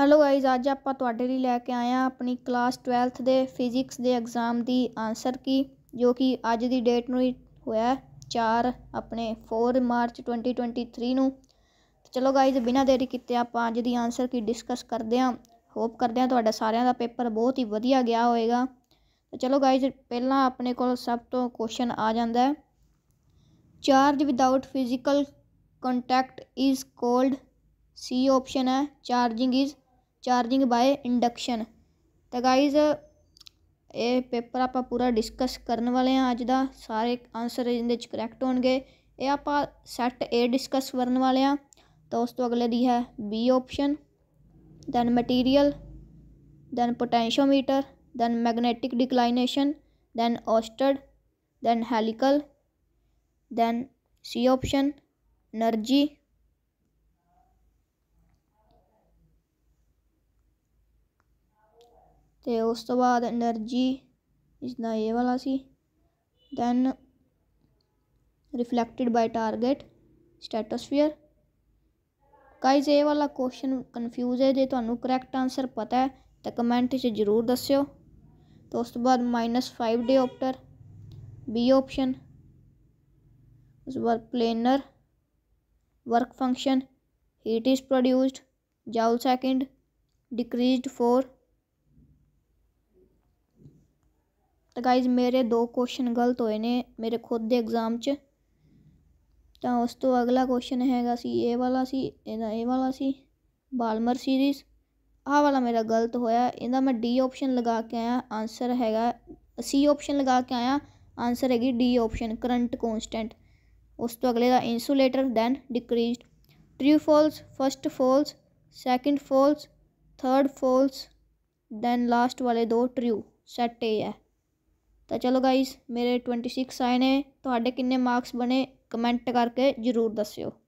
hello guys ਅੱਜ ਆਪਾਂ ਤੁਹਾਡੇ ਲਈ ਲੈ ਕੇ ਆਏ ਆ ਆਪਣੀ ਕਲਾਸ 12th ਦੇ ਫਿਜ਼ਿਕਸ ਦੇ ਐਗਜ਼ਾਮ ਦੀ ਆਨਸਰ ਕੀ ਜੋ ਕਿ ਅੱਜ ਦੀ ਡੇਟ ਨੂੰ ਹੀ ਹੋਇਆ 4 ਆਪਣੇ 4 ਮਾਰਚ 2023 ਨੂੰ ਚਲੋ ਗਾਇਜ਼ ਬਿਨਾਂ ਦੇਰੀ ਕੀਤੇ ਆਪਾਂ ਅੱਜ ਦੀ ਆਨਸਰ ਕੀ ਡਿਸਕਸ ਕਰਦੇ ਹਾਂ ਹੋਪ ਕਰਦੇ ਹਾਂ ਤੁਹਾਡਾ ਸਾਰਿਆਂ ਦਾ ਪੇਪਰ ਬਹੁਤ ਹੀ ਵਧੀਆ ਗਿਆ ਹੋਵੇਗਾ ਤਾਂ ਚਲੋ ਗਾਇਜ਼ ਪਹਿਲਾਂ ਆਪਣੇ ਕੋਲ ਸਭ ਤੋਂ ਕੁਐਸਚਨ ਆ ਜਾਂਦਾ ਹੈ charge without physical contact is called C option है charging is charging by induction तो गाइज ਇਹ ਪੇਪਰ ਆਪਾਂ ਪੂਰਾ ਡਿਸਕਸ ਕਰਨ ਵਾਲੇ ਆ ਅੱਜ ਦਾ ਸਾਰੇ ਆਨਸਰ ਇਹਦੇ ਵਿੱਚ ਕਰੈਕਟ ਹੋਣਗੇ ਇਹ ਆਪਾਂ ਸੈਟ A ਡਿਸਕਸ ਕਰਨ ਵਾਲੇ ਆ ਤਾਂ ਉਸ ਤੋਂ ਅਗਲੇ ਦੀ ਹੈ B option then material then potentiometer then magnetic declination then Oersted then helical then C option energy ਤੇ ਉਸ ਤੋਂ ਬਾਅਦ એનર્ਜੀ ਇਸ ਦਾ ਇਹ ਵਾਲਾ ਸੀ then reflected by target stratosphere guys ਇਹ ਵਾਲਾ ਕੁਐਸਚਨ ਕਨਫਿਊਜ਼ ਹੈ ਜੇ ਤੁਹਾਨੂੰ ਕਰੈਕਟ ਆਨਸਰ ਪਤਾ ਹੈ ਤਾਂ ਕਮੈਂਟ 'ਚ ਜ਼ਰੂਰ ਦੱਸਿਓ ਤੋਂ ਉਸ ਤੋਂ ਬਾਅਦ -5 ਡੇ ਆਪਟਰ ਬੀ ਆਪਸ਼ਨ ਉਸ ਤੋਂ ਬਾਅਦ planar work function heat is produced joule second decreased for तो गाइज मेरे दो क्वेश्चन गलत होए ने मेरे खुद दे एग्जाम च ਤਾਂ ਉਸ ਤੋਂ ਅਗਲਾ ਕੁਐਸਚਨ ਹੈਗਾ ਸੀ ਇਹ ਵਾਲਾ ਸੀ ਇਹਦਾ ਇਹ ਵਾਲਾ ਸੀ ਬਾਲਮਰ ਸੀਰੀਜ਼ ਆਹ ਵਾਲਾ ਮੇਰਾ ਗਲਤ ਹੋਇਆ ਇਹਦਾ ਮੈਂ ਡੀ ਆਪਸ਼ਨ ਲਗਾ ਕੇ ਆਇਆ ਆਨਸਰ ਹੈਗਾ ਸੀ ਆਪਸ਼ਨ ਲਗਾ ਕੇ ਆਇਆ ਆਨਸਰ ਹੈਗੀ ਡੀ ਆਪਸ਼ਨ ਕਰੰਟ ਕਨਸਟੈਂਟ ਉਸ ਤੋਂ ਅਗਲੇ ਦਾ insulator then decreased true false first false second false third false then last ਵਾਲੇ ਦੋ ਟ੍ਰੂ ਸੈਟ ਏ ਹੈ ਤਾਂ ਚਲੋ ਗਾਈਸ ਮੇਰੇ 26 ਆਏ ਨੇ ਤੁਹਾਡੇ ਕਿੰਨੇ ਮਾਰਕਸ ਬਣੇ ਕਮੈਂਟ ਕਰਕੇ ਜ਼ਰੂਰ ਦੱਸਿਓ